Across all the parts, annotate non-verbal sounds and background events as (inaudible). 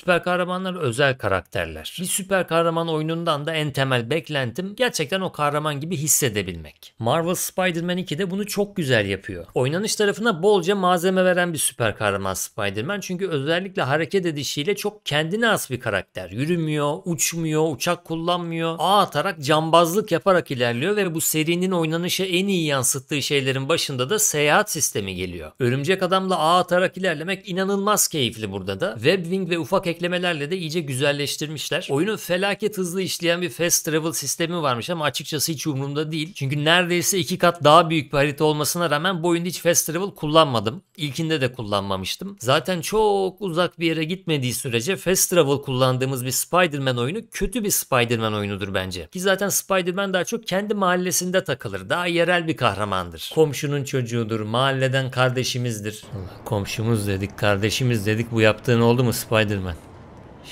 Süper kahramanlar özel karakterler. Bir süper kahraman oyunundan da en temel beklentim gerçekten o kahraman gibi hissedebilmek. Marvel Spider-Man 2 de bunu çok güzel yapıyor. Oynanış tarafına bolca malzeme veren bir süper kahraman Spider-Man çünkü özellikle hareket edişiyle çok kendine has bir karakter. Yürümüyor, uçmuyor, uçak kullanmıyor, ağ atarak cambazlık yaparak ilerliyor ve bu serinin oynanışa en iyi yansıttığı şeylerin başında da seyahat sistemi geliyor. Örümcek adamla ağ atarak ilerlemek inanılmaz keyifli burada da. Webwing ve ufak eklemelerle de iyice güzelleştirmişler. Oyunun felaket hızlı işleyen bir fast travel sistemi varmış ama açıkçası hiç umurumda değil. Çünkü neredeyse iki kat daha büyük bir harita olmasına rağmen bu oyunda hiç fast travel kullanmadım. İlkinde de kullanmamıştım. Zaten çok uzak bir yere gitmediği sürece fast travel kullandığımız bir Spider-Man oyunu kötü bir Spider-Man oyunudur bence. Ki zaten Spider-Man daha çok kendi mahallesinde takılır. Daha yerel bir kahramandır. Komşunun çocuğudur, mahalleden kardeşimizdir. Allah, komşumuz dedik, kardeşimiz dedik. Bu yaptığın oldu mu Spider-Man?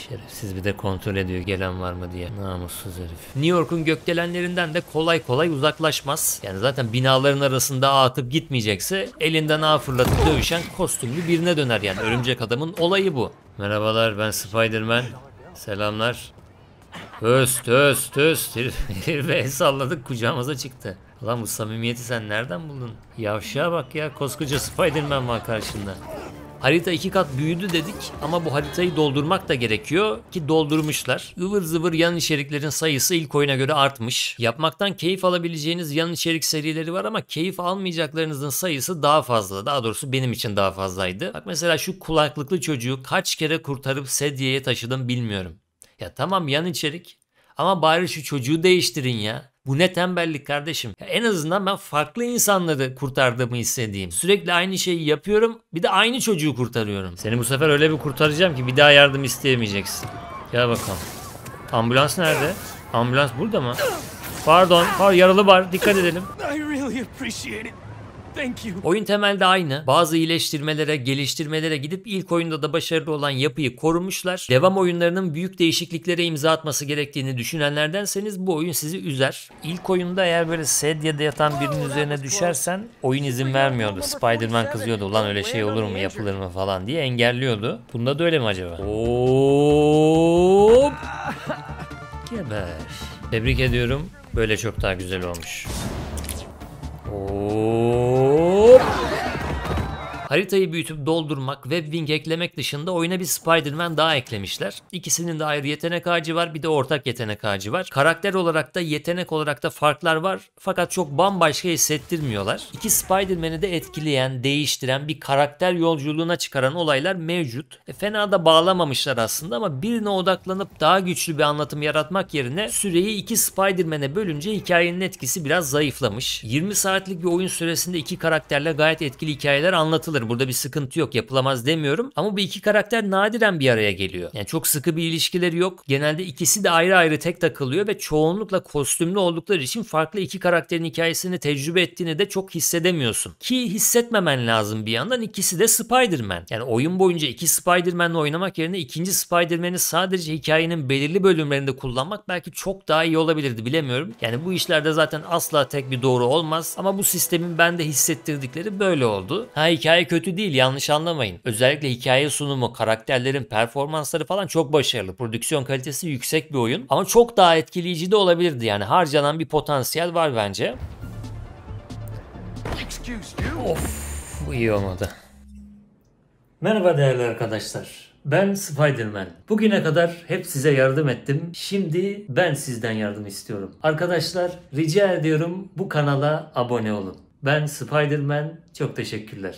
Şerefsiz bir de kontrol ediyor gelen var mı diye. Namussuz herif. New York'un gökdelenlerinden de kolay kolay uzaklaşmaz. Yani zaten binaların arasında ağ atıp gitmeyecekse elinden ağ fırlatıp dövüşen kostümlü birine döner yani. Örümcek adamın olayı bu. Merhabalar ben Spiderman. Selamlar. Öst öst öst. Ve salladık kucağımıza çıktı. Lan bu samimiyeti sen nereden buldun? Yavşağa bak ya koskoca Spiderman var karşında. Harita iki kat büyüdü dedik ama bu haritayı doldurmak da gerekiyor ki doldurmuşlar. Ivır zıvır yan içeriklerin sayısı ilk oyuna göre artmış. Yapmaktan keyif alabileceğiniz yan içerik serileri var ama keyif almayacaklarınızın sayısı daha fazla. Daha doğrusu benim için daha fazlaydı. Bak mesela şu kulaklıklı çocuğu kaç kere kurtarıp sedyeye taşıdım bilmiyorum. Ya tamam yan içerik ama bari şu çocuğu değiştirin ya. Bu ne tembellik kardeşim. Ya en azından ben farklı insanları kurtardığımı hissedeyim. Sürekli aynı şeyi yapıyorum. Bir de aynı çocuğu kurtarıyorum. Seni bu sefer öyle bir kurtaracağım ki bir daha yardım isteyemeyeceksin. Gel bakalım. Ambulans nerede? Ambulans burada mı? Pardon. Pardon yaralı var. Dikkat edelim. I really appreciate it. Oyun temelde aynı. Bazı iyileştirmelere, geliştirmelere gidip ilk oyunda da başarılı olan yapıyı korumuşlar. Devam oyunlarının büyük değişikliklere imza atması gerektiğini düşünenlerdenseniz bu oyun sizi üzer. İlk oyunda eğer böyle sedyada yatan birinin üzerine düşersen oyun izin vermiyordu. Spider-Man kızıyordu. Ulan öyle şey olur mu yapılır mı falan diye engelliyordu. Bunda da öyle mi acaba? Hop! Geber. Tebrik ediyorum. Böyle çok daha güzel olmuş. Oo. Yeah. Haritayı büyütüp doldurmak, Webwing eklemek dışında oyuna bir Spider-Man daha eklemişler. İkisinin de ayrı yetenek ağacı var bir de ortak yetenek ağacı var. Karakter olarak da yetenek olarak da farklar var fakat çok bambaşka hissettirmiyorlar. İki Spider-Man'i de etkileyen, değiştiren bir karakter yolculuğuna çıkaran olaylar mevcut. E, fena da bağlamamışlar aslında ama birine odaklanıp daha güçlü bir anlatım yaratmak yerine süreyi iki Spider-Man'e bölünce hikayenin etkisi biraz zayıflamış. 20 saatlik bir oyun süresinde iki karakterle gayet etkili hikayeler anlatılır yapılır. Burada bir sıkıntı yok. Yapılamaz demiyorum. Ama bu iki karakter nadiren bir araya geliyor. Yani çok sıkı bir ilişkileri yok. Genelde ikisi de ayrı ayrı tek takılıyor ve çoğunlukla kostümlü oldukları için farklı iki karakterin hikayesini tecrübe ettiğini de çok hissedemiyorsun. Ki hissetmemen lazım bir yandan. ikisi de Spider-Man. Yani oyun boyunca iki Spider-Man'le oynamak yerine ikinci Spider-Man'i sadece hikayenin belirli bölümlerinde kullanmak belki çok daha iyi olabilirdi bilemiyorum. Yani bu işlerde zaten asla tek bir doğru olmaz ama bu sistemin bende hissettirdikleri böyle oldu. Ha hikaye kötü değil yanlış anlamayın. Özellikle hikaye sunumu, karakterlerin performansları falan çok başarılı. Prodüksiyon kalitesi yüksek bir oyun ama çok daha etkileyici de olabilirdi. Yani harcanan bir potansiyel var bence. Of iyi olmadı. Merhaba değerli arkadaşlar. Ben Spiderman. Bugüne kadar hep size yardım ettim. Şimdi ben sizden yardım istiyorum. Arkadaşlar rica ediyorum bu kanala abone olun. Ben Spiderman. Çok teşekkürler.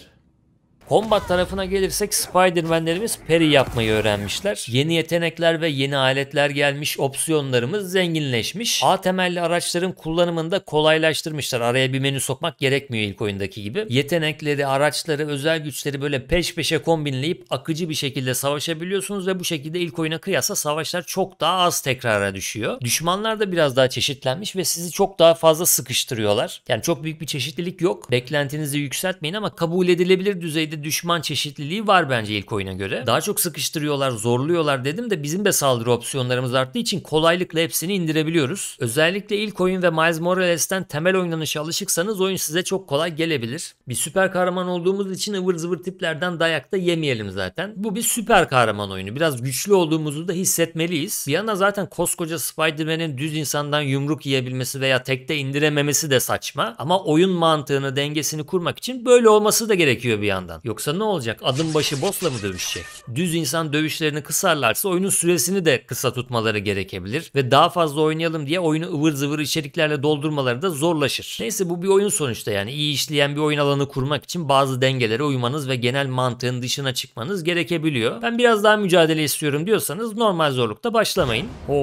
Combat tarafına gelirsek Spider-Man'lerimiz peri yapmayı öğrenmişler. Yeni yetenekler ve yeni aletler gelmiş, opsiyonlarımız zenginleşmiş. A temelli araçların kullanımında kolaylaştırmışlar. Araya bir menü sokmak gerekmiyor ilk oyundaki gibi. Yetenekleri, araçları, özel güçleri böyle peş peşe kombinleyip akıcı bir şekilde savaşabiliyorsunuz ve bu şekilde ilk oyuna kıyasla savaşlar çok daha az tekrara düşüyor. Düşmanlar da biraz daha çeşitlenmiş ve sizi çok daha fazla sıkıştırıyorlar. Yani çok büyük bir çeşitlilik yok. Beklentinizi yükseltmeyin ama kabul edilebilir düzeyde düşman çeşitliliği var bence ilk oyuna göre. Daha çok sıkıştırıyorlar, zorluyorlar dedim de bizim de saldırı opsiyonlarımız arttığı için kolaylıkla hepsini indirebiliyoruz. Özellikle ilk oyun ve Miles Morales'ten temel oynanışa alışıksanız oyun size çok kolay gelebilir. Bir süper kahraman olduğumuz için ıvır zıvır tiplerden dayak da yemeyelim zaten. Bu bir süper kahraman oyunu. Biraz güçlü olduğumuzu da hissetmeliyiz. Bir yana zaten koskoca Spider-Man'in düz insandan yumruk yiyebilmesi veya tekte indirememesi de saçma. Ama oyun mantığını, dengesini kurmak için böyle olması da gerekiyor bir yandan. Yoksa ne olacak? Adım başı boss'la mı dövüşecek? Düz insan dövüşlerini kısarlarsa oyunun süresini de kısa tutmaları gerekebilir ve daha fazla oynayalım diye oyunu ıvır zıvır içeriklerle doldurmaları da zorlaşır. Neyse bu bir oyun sonuçta yani iyi işleyen bir oyun alanı kurmak için bazı dengelere uymanız ve genel mantığın dışına çıkmanız gerekebiliyor. Ben biraz daha mücadele istiyorum diyorsanız normal zorlukta başlamayın. Oo.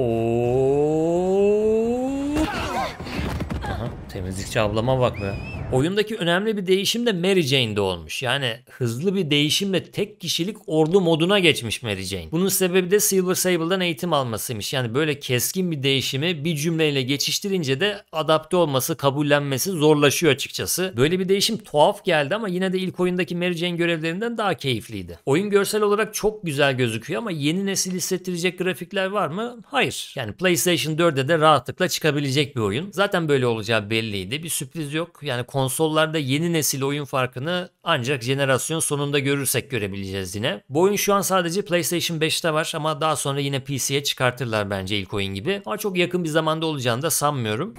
Aha, temizlikçi ablama bak be. Oyundaki önemli bir değişim de Mary Jane'de olmuş. Yani hızlı bir değişimle tek kişilik ordu moduna geçmiş Mary Jane. Bunun sebebi de Silver Sable'dan eğitim almasıymış. Yani böyle keskin bir değişimi bir cümleyle geçiştirince de adapte olması, kabullenmesi zorlaşıyor açıkçası. Böyle bir değişim tuhaf geldi ama yine de ilk oyundaki Mary Jane görevlerinden daha keyifliydi. Oyun görsel olarak çok güzel gözüküyor ama yeni nesil hissettirecek grafikler var mı? Hayır. Yani PlayStation 4'e de rahatlıkla çıkabilecek bir oyun. Zaten böyle olacağı belliydi. Bir sürpriz yok. Yani konsollarda yeni nesil oyun farkını ancak jenerasyon sonunda görürsek görebileceğiz yine. Bu oyun şu an sadece PlayStation 5'te var ama daha sonra yine PC'ye çıkartırlar bence ilk oyun gibi. Ama çok yakın bir zamanda olacağını da sanmıyorum.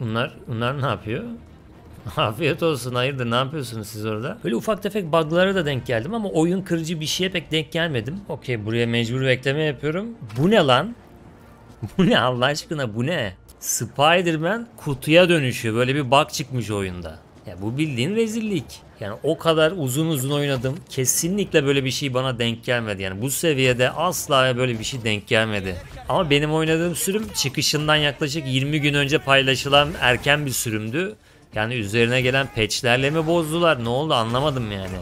Bunlar, bunlar ne yapıyor? (laughs) Afiyet olsun hayırdır ne yapıyorsunuz siz orada? Böyle ufak tefek buglara da denk geldim ama oyun kırıcı bir şeye pek denk gelmedim. Okey buraya mecbur ekleme yapıyorum. Bu ne lan? (laughs) Bu ne Allah aşkına bu ne? Spider-Man kutuya dönüşüyor. Böyle bir bug çıkmış oyunda. Ya bu bildiğin rezillik. Yani o kadar uzun uzun oynadım. Kesinlikle böyle bir şey bana denk gelmedi. Yani bu seviyede asla böyle bir şey denk gelmedi. Ama benim oynadığım sürüm çıkışından yaklaşık 20 gün önce paylaşılan erken bir sürümdü. Yani üzerine gelen patchlerle mi bozdular ne oldu anlamadım yani.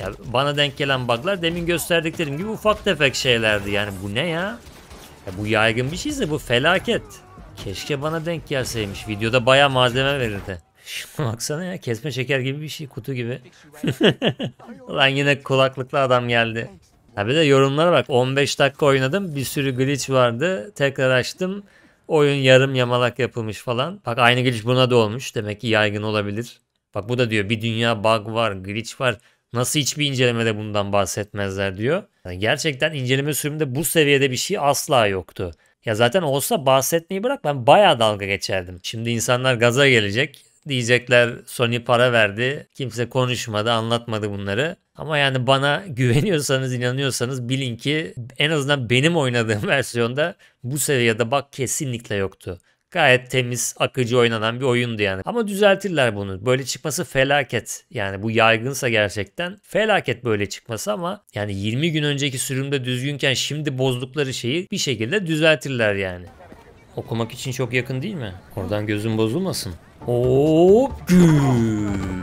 Ya bana denk gelen buglar demin gösterdiklerim gibi ufak tefek şeylerdi. Yani bu ne ya? ya bu yaygın bir şeyse bu felaket. Keşke bana denk gelseymiş. Videoda baya malzeme verirdi. Şuna baksana ya kesme şeker gibi bir şey kutu gibi. (laughs) Lan yine kulaklıklı adam geldi. Tabi de yorumlara bak 15 dakika oynadım bir sürü glitch vardı tekrar açtım oyun yarım yamalak yapılmış falan. Bak aynı glitch buna da olmuş demek ki yaygın olabilir. Bak bu da diyor bir dünya bug var glitch var nasıl hiçbir incelemede bundan bahsetmezler diyor. Yani gerçekten inceleme sürümünde bu seviyede bir şey asla yoktu. Ya zaten olsa bahsetmeyi bırak ben baya dalga geçerdim. Şimdi insanlar gaza gelecek. Diyecekler Sony para verdi. Kimse konuşmadı, anlatmadı bunları. Ama yani bana (laughs) güveniyorsanız, inanıyorsanız bilin ki en azından benim oynadığım (laughs) versiyonda bu seviyede bak kesinlikle yoktu. Gayet temiz, akıcı oynanan bir oyundu yani. Ama düzeltirler bunu. Böyle çıkması felaket. Yani bu yaygınsa gerçekten felaket böyle çıkması ama yani 20 gün önceki sürümde düzgünken şimdi bozdukları şeyi bir şekilde düzeltirler yani. Okumak için çok yakın değil mi? Oradan gözün bozulmasın. Hop güm.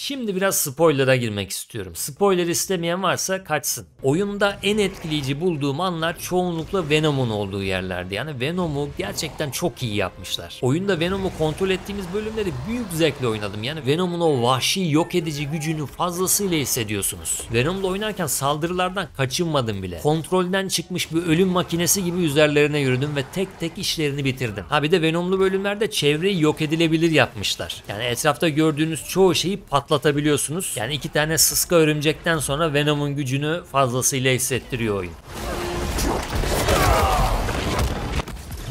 Şimdi biraz spoiler'a girmek istiyorum. Spoiler istemeyen varsa kaçsın. Oyunda en etkileyici bulduğum anlar çoğunlukla Venom'un olduğu yerlerdi. Yani Venom'u gerçekten çok iyi yapmışlar. Oyunda Venom'u kontrol ettiğimiz bölümleri büyük zevkle oynadım. Yani Venom'un o vahşi yok edici gücünü fazlasıyla hissediyorsunuz. Venom'la oynarken saldırılardan kaçınmadım bile. Kontrolden çıkmış bir ölüm makinesi gibi üzerlerine yürüdüm ve tek tek işlerini bitirdim. Ha bir de Venom'lu bölümlerde çevreyi yok edilebilir yapmışlar. Yani etrafta gördüğünüz çoğu şeyi pat atlatabiliyorsunuz. Yani iki tane sıska örümcekten sonra Venom'un gücünü fazlasıyla hissettiriyor oyun.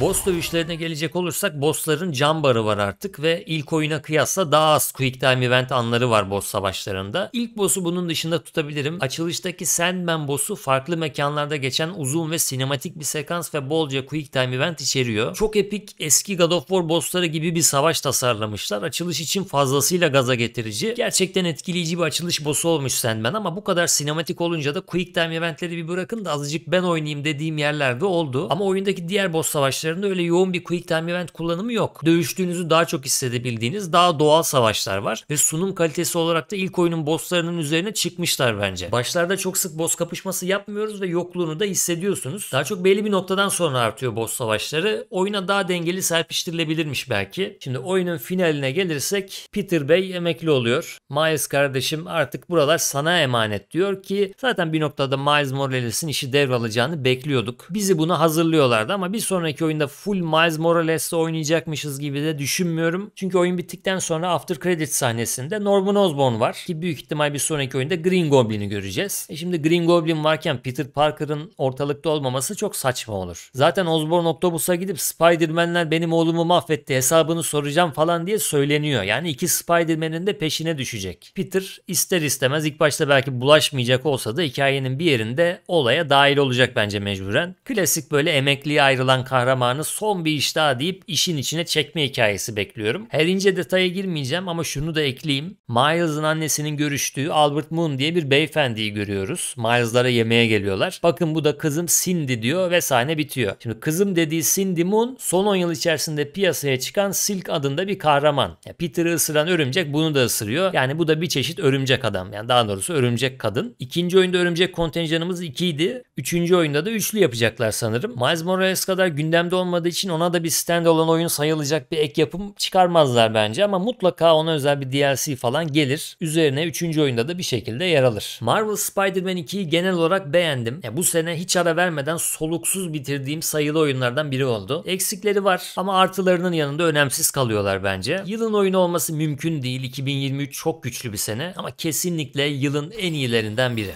Boss dövüşlerine gelecek olursak bossların can barı var artık ve ilk oyuna kıyasla daha az quick time event anları var boss savaşlarında. İlk boss'u bunun dışında tutabilirim. Açılıştaki Sandman boss'u farklı mekanlarda geçen uzun ve sinematik bir sekans ve bolca quick time event içeriyor. Çok epik eski God of War bossları gibi bir savaş tasarlamışlar. Açılış için fazlasıyla gaza getirici. Gerçekten etkileyici bir açılış boss'u olmuş Sandman ama bu kadar sinematik olunca da quick time eventleri bir bırakın da azıcık ben oynayayım dediğim yerlerde oldu. Ama oyundaki diğer boss savaşları savaşlarında öyle yoğun bir quick time event kullanımı yok. Dövüştüğünüzü daha çok hissedebildiğiniz daha doğal savaşlar var ve sunum kalitesi olarak da ilk oyunun bosslarının üzerine çıkmışlar bence. Başlarda çok sık boss kapışması yapmıyoruz ve yokluğunu da hissediyorsunuz. Daha çok belli bir noktadan sonra artıyor boss savaşları. Oyuna daha dengeli serpiştirilebilirmiş belki. Şimdi oyunun finaline gelirsek Peter Bey emekli oluyor. Miles kardeşim artık buralar sana emanet diyor ki zaten bir noktada Miles Morales'in işi devralacağını bekliyorduk. Bizi buna hazırlıyorlardı ama bir sonraki oyun oyunda full Miles Morales'le oynayacakmışız gibi de düşünmüyorum. Çünkü oyun bittikten sonra after credit sahnesinde Norman Osborn var ki büyük ihtimal bir sonraki oyunda Green Goblin'i göreceğiz. E şimdi Green Goblin varken Peter Parker'ın ortalıkta olmaması çok saçma olur. Zaten Osborn Octopus'a gidip Spider-Man'ler benim oğlumu mahvetti hesabını soracağım falan diye söyleniyor. Yani iki Spider-Man'in de peşine düşecek. Peter ister istemez ilk başta belki bulaşmayacak olsa da hikayenin bir yerinde olaya dahil olacak bence mecburen. Klasik böyle emekliye ayrılan kahraman parmağını son bir iş daha deyip işin içine çekme hikayesi bekliyorum. Her ince detaya girmeyeceğim ama şunu da ekleyeyim. Miles'ın annesinin görüştüğü Albert Moon diye bir beyefendiyi görüyoruz. Miles'lara yemeğe geliyorlar. Bakın bu da kızım Cindy diyor ve sahne bitiyor. Şimdi kızım dediği Cindy Moon son 10 yıl içerisinde piyasaya çıkan Silk adında bir kahraman. Ya Peter'ı ısıran örümcek bunu da ısırıyor. Yani bu da bir çeşit örümcek adam. Yani daha doğrusu örümcek kadın. İkinci oyunda örümcek kontenjanımız 2 idi. Üçüncü oyunda da üçlü yapacaklar sanırım. Miles Morales kadar gündemde olmadığı için ona da bir olan oyun sayılacak bir ek yapım çıkarmazlar bence ama mutlaka ona özel bir DLC falan gelir. Üzerine 3. oyunda da bir şekilde yer alır. Marvel Spider-Man 2'yi genel olarak beğendim. Ya bu sene hiç ara vermeden soluksuz bitirdiğim sayılı oyunlardan biri oldu. Eksikleri var ama artılarının yanında önemsiz kalıyorlar bence. Yılın oyunu olması mümkün değil. 2023 çok güçlü bir sene ama kesinlikle yılın en iyilerinden biri.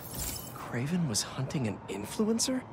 Craven was hunting an influencer?